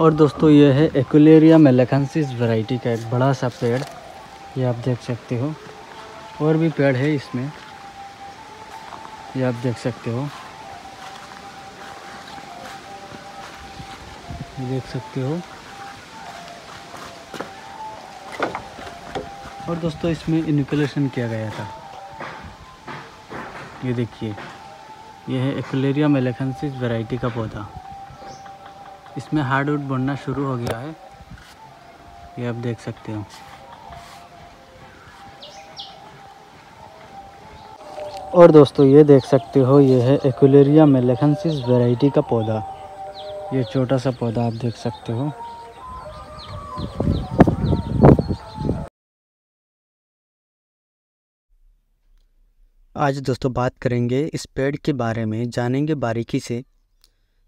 और दोस्तों ये है एक्लेरिया मेलेखनसिस वैरायटी का एक बड़ा सा पेड़ ये आप देख सकते हो और भी पेड़ है इसमें ये आप देख सकते हो देख सकते हो और दोस्तों इसमें इनकुलेशन किया गया था ये देखिए यह है एक्लेरिया मेलेखनसिस वैरायटी का पौधा इसमें हार्डवुड बनना शुरू हो गया है ये आप देख सकते हो और दोस्तों ये देख सकते हो ये है एक्लेरिया मेलेखनसिस वैरायटी का पौधा ये छोटा सा पौधा आप देख सकते हो आज दोस्तों बात करेंगे इस पेड़ के बारे में जानेंगे बारीकी से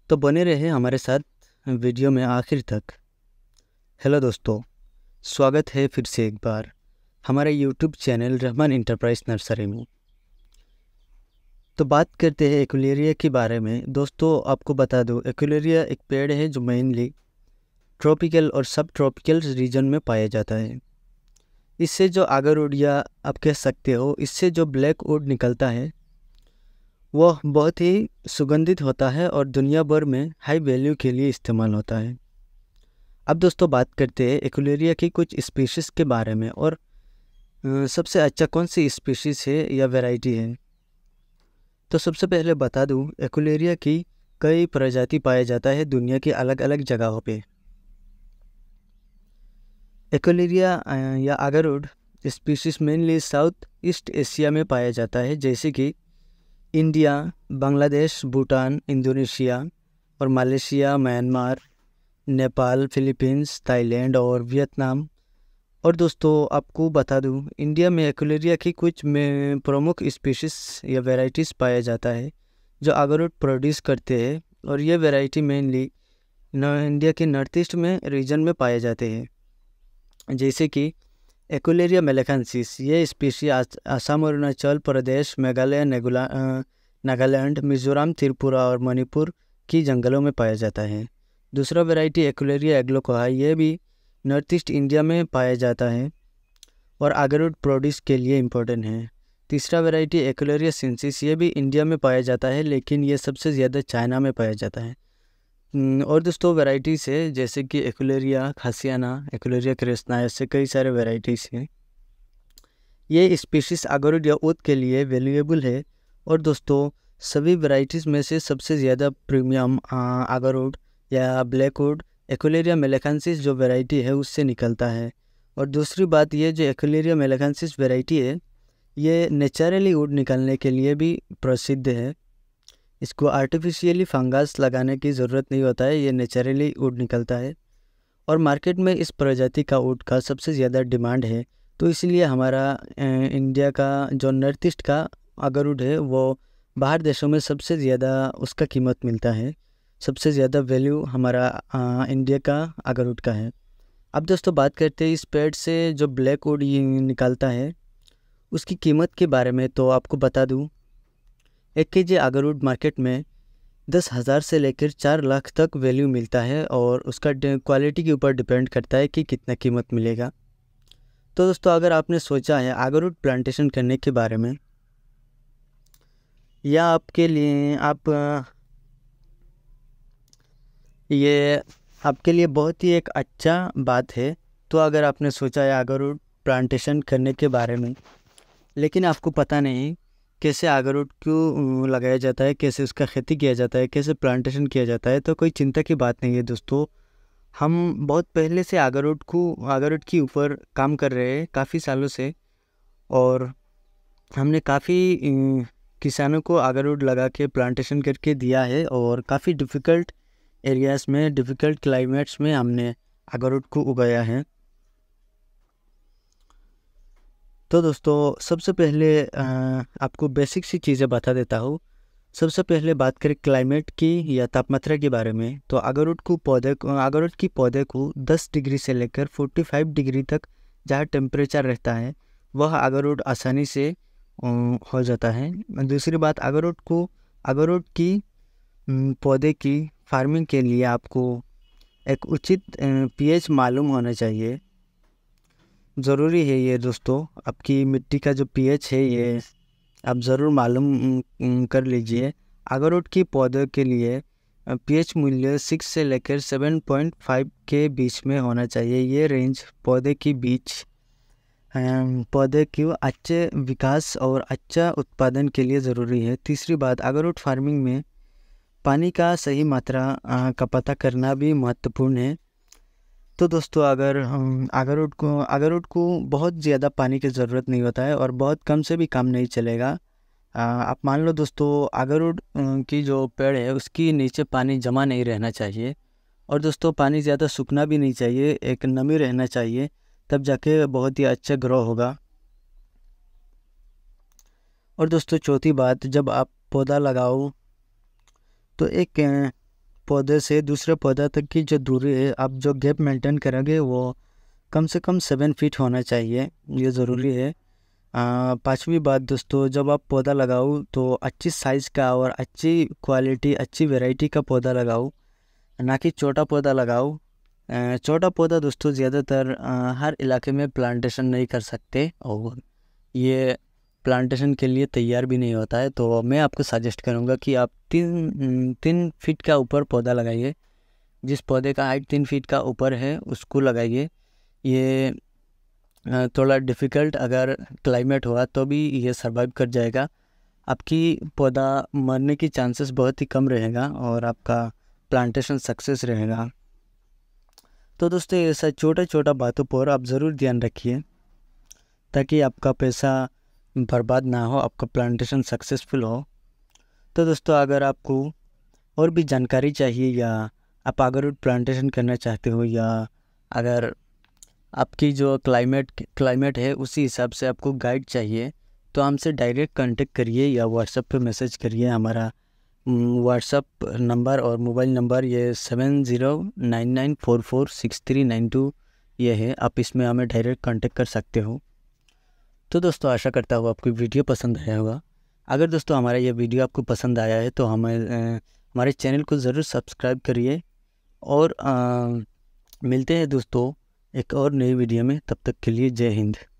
तो बने रहे हमारे साथ वीडियो में आखिर तक हेलो दोस्तों स्वागत है फिर से एक बार हमारे YouTube channel Rahman enterprise nursery में तो बात करते हैं एकुलेरिया के बारे में दोस्तों आपको बता दूँ एकुलेरिया एक पेड़ है जो मेनली ट्रॉपिकल और सब ट्रॉपिकल रीजन में पाया जाता है इससे जो आगर उड़िया आप कह सकते हो इससे जो ब्लैक उड निकलता है वह बहुत ही सुगंधित होता है और दुनिया भर में हाई वैल्यू के लिए इस्तेमाल होता है अब दोस्तों बात करते हैं एकुलेरिया की कुछ स्पीशीज़ के बारे में और सबसे अच्छा कौन सी स्पीशीज़ है या वैरायटी है तो सबसे पहले बता दूं एकुलेरिया की कई प्रजाति पाया जाता है दुनिया की अलग अलग जगहों पे एकुलेरिया या agarwood species mainly south east Asia में पाया जाता है जैसे कि इंडिया बांग्लादेश भूटान इंडोनेशिया और Malaysia Myanmar Nepal Philippines Thailand और वियतनाम और दोस्तों आपको बता दूं इंडिया में एक्लेरिया की कुछ में प्रमुख स्पीशीज या वेराइटीज़ पाया जाता है जो आगर प्रोड्यूस करते हैं और ये वेराइटी मेनली इंडिया के नॉर्थ ईस्ट में रीजन में पाए जाते हैं जैसे कि एक्लेरिया मेलेखानसिस ये स्पीशी असम अरुणाचल प्रदेश मेघालय नागालैंड मिजोरम त्रिपुरा और मणिपुर की जंगलों में पाया जाता है दूसरा वेराइटी एक्लेरिया एग्लोकोहा ये भी नॉर्थ ईस्ट इंडिया में पाया जाता है और आगरूड प्रोड्यूस के लिए इम्पोर्टेंट है तीसरा वेराइटी एक्लेरिया सिंसिस ये भी इंडिया में पाया जाता है लेकिन ये सबसे ज़्यादा चाइना में पाया जाता है हम्म, और दोस्तों वैरायटीज़ है जैसे कि एकुलेरिया खासियाना एकुलेरिया क्रेस्ना ऐसे कई सारे वैरायटीज़ हैं ये स्पीशीज़ आगरुड या ऊद के लिए वैल्यूएबल है और दोस्तों सभी वैरायटीज़ में से सबसे ज़्यादा प्रीमियम आगरुड या ब्लैक ब्लैकवुड एकुलेरिया मेलेखानसिस जो वेराइटी है उससे निकलता है और दूसरी बात ये जो एकुलेरिया मेलेखानसिस वेराइटी है ये नेचुरली वुड निकालने के लिए भी प्रसिद्ध है इसको आर्टिफिशियली फंगास लगाने की ज़रूरत नहीं होता है ये नेचुरली ऊट निकलता है और मार्केट में इस प्रजाति का ऊट का सबसे ज़्यादा डिमांड है तो इसलिए हमारा इंडिया का जो नॉर्थ ईस्ट का ऊट है वो बाहर देशों में सबसे ज़्यादा उसका कीमत मिलता है सबसे ज़्यादा वैल्यू हमारा इंडिया का ऊट का है अब दोस्तों बात करते हैं इस पेड़ से जो ब्लैक वुड निकालता है उसकी कीमत के बारे में तो आपको बता दूँ एक के जी अगरवुड मार्केट में दस हज़ार से लेकर चार लाख तक वैल्यू मिलता है और उसका क्वालिटी के ऊपर डिपेंड करता है कि कितना कीमत मिलेगा तो दोस्तों अगर आपने सोचा है आगरवुड प्लांटेशन करने के बारे में या आपके लिए आप ये आपके लिए बहुत ही एक अच्छा बात है तो अगर आपने सोचा है आगरवुड प्लांटेशन करने के बारे में लेकिन आपको पता नहीं कैसे आगरूट क्यों लगाया जाता है कैसे उसका खेती किया जाता है कैसे प्लांटेशन किया जाता है तो कोई चिंता की बात नहीं है दोस्तों हम बहुत पहले से आगरूट को आगरूट के ऊपर काम कर रहे हैं काफ़ी सालों से और हमने काफ़ी किसानों को आगरूट लगा के प्लांटेशन करके दिया है और काफ़ी डिफ़िकल्ट एरियाज़ में डिफ़िकल्ट क्लाइमेट्स में हमने अगरुट को उगाया है तो दोस्तों सबसे पहले आपको बेसिक सी चीज़ें बता देता हूँ सबसे पहले बात करें क्लाइमेट की या तापमात्रा के बारे में तो उठ को पौधे को उठ की पौधे को 10 डिग्री से लेकर 45 डिग्री तक जहाँ टेम्परेचर रहता है वह अगरवुड आसानी से हो जाता है दूसरी बात उठ को अगरवुड की पौधे की फार्मिंग के लिए आपको एक उचित पीएच मालूम होना चाहिए ज़रूरी है ये दोस्तों आपकी मिट्टी का जो पीएच है ये आप ज़रूर मालूम कर लीजिए अगरवुड की पौधे के लिए पीएच मूल्य सिक्स से लेकर सेवन पॉइंट फाइव के बीच में होना चाहिए ये रेंज पौधे की बीच पौधे के अच्छे विकास और अच्छा उत्पादन के लिए ज़रूरी है तीसरी बात अगरवुड फार्मिंग में पानी का सही मात्रा का पता करना भी महत्वपूर्ण है तो दोस्तों अगर हम अगरवुड को अगरवुड को बहुत ज़्यादा पानी की ज़रूरत नहीं होता है और बहुत कम से भी काम नहीं चलेगा आप मान लो दोस्तों अगरवुड की जो पेड़ है उसकी नीचे पानी जमा नहीं रहना चाहिए और दोस्तों पानी ज़्यादा सूखना भी नहीं चाहिए एक नमी रहना चाहिए तब जाके बहुत ही अच्छा ग्रो होगा और दोस्तों चौथी बात जब आप पौधा लगाओ तो एक पौधे से दूसरे पौधा तक की जो दूरी है आप जो गैप मेंटेन करेंगे वो कम से कम सेवन फीट होना चाहिए ये ज़रूरी है पांचवी बात दोस्तों जब आप पौधा लगाओ तो अच्छी साइज़ का और अच्छी क्वालिटी अच्छी वैरायटी का पौधा लगाओ ना कि छोटा पौधा लगाओ छोटा पौधा दोस्तों ज़्यादातर हर इलाके में प्लांटेशन नहीं कर सकते और ये प्लांटेशन के लिए तैयार भी नहीं होता है तो मैं आपको सजेस्ट करूँगा कि आप तीन तीन फीट का ऊपर पौधा लगाइए जिस पौधे का हाइट तीन फीट का ऊपर है उसको लगाइए ये थोड़ा डिफ़िकल्ट अगर क्लाइमेट हुआ तो भी ये सर्वाइव कर जाएगा आपकी पौधा मरने की चांसेस बहुत ही कम रहेगा और आपका प्लांटेशन सक्सेस रहेगा तो दोस्तों ऐसा छोटा छोटा बातों पर आप ज़रूर ध्यान रखिए ताकि आपका पैसा बर्बाद ना हो आपका प्लांटेशन सक्सेसफुल हो तो दोस्तों अगर आपको और भी जानकारी चाहिए या आप अगर प्लांटेशन करना चाहते हो या अगर आपकी जो क्लाइमेट क्लाइमेट है उसी हिसाब से आपको गाइड चाहिए तो हमसे डायरेक्ट कांटेक्ट करिए या व्हाट्सएप पे मैसेज करिए हमारा व्हाट्सएप हम्म, नंबर और मोबाइल नंबर ये seven zero nine nine four four six three nine two ये है आप इसमें हमें डायरेक्ट कांटेक्ट कर सकते हो तो दोस्तों आशा करता हूँ आपको वीडियो पसंद आया होगा अगर दोस्तों हमारा ये वीडियो आपको पसंद आया है तो हमें हमारे चैनल को ज़रूर सब्सक्राइब करिए और आ, मिलते हैं दोस्तों एक और नई वीडियो में तब तक के लिए जय हिंद